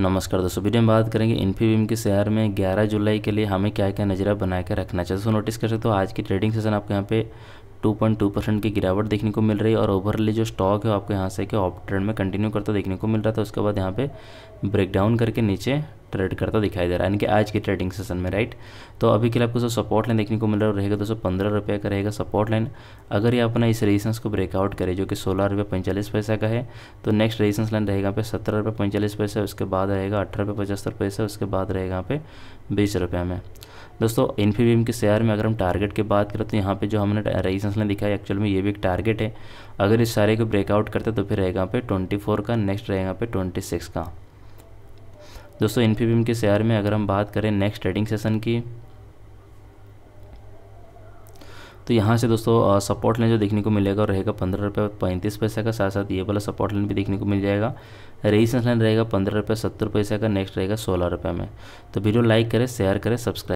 नमस्कार दोस्तों वीडियो में बात करेंगे इन्फीबीम के शेयर में 11 जुलाई के लिए हमें क्या क्या नजरा बना के रखना चाहिए दोस्तों नोटिस कर सकते हो आज की ट्रेडिंग सेशन आपके यहाँ पे 2.2 परसेंट की गिरावट देखने को मिल रही है और ओवरली जो स्टॉक है आपके यहाँ से कि ऑप ट्रेंड में कंटिन्यू करता देखने को मिल रहा था उसके बाद यहाँ पे ब्रेकडाउन करके नीचे ट्रेड करता दिखाई दे रहा है यानी कि आज के ट्रेडिंग सेशन में राइट तो अभी के लिए आपको जो सपोर्ट लाइन देखने को मिल रहा रहेगा दोस्तों पंद्रह रुपये का रहेगा सपोर्ट लाइन अगर ये अपना इस रेजिस्टेंस को ब्रेकआउट करे जो कि सोलह रुपये पैंतालीस पैसा का है तो नेक्स्ट रेजिस्टेंस लाइन रहेगा पे सत्रह रुपये पैंतालीस पैसा उसके बाद रहेगा अठारह रुपये पचहत्तर पैसा उसके बाद रहेगा यहाँ पे बीस रुपये में दोस्तों इन्फीबीम के शेयर में अगर हम टारगेट की बात करें तो यहाँ पे जो हमने रेजिस्टेंस लाइन दिखाया एक्चुअल में ये भी एक टारगेट है अगर इस सारे को ब्रेकआउट करते तो फिर रहेगा पे ट्वेंटी फोर का नेक्स्ट रहेगा पे ट्वेंटी सिक्स का दोस्तों इन्फीबीम के शेयर में अगर हम बात करें नेक्स्ट ट्रेडिंग सेशन की तो यहाँ से दोस्तों सपोर्ट लाइन जो देखने को मिलेगा रहेगा पंद्रह रुपये पैंतीस पैसे का साथ साथ ये वाला सपोर्ट लाइन भी देखने को मिल जाएगा रेजिस्टेंस लाइन रहेगा पंद्रह रुपये सत्तर पैसे का नेक्स्ट रहेगा सोलह रुपये में तो वीडियो लाइक करें शेयर करें सब्सक्राइब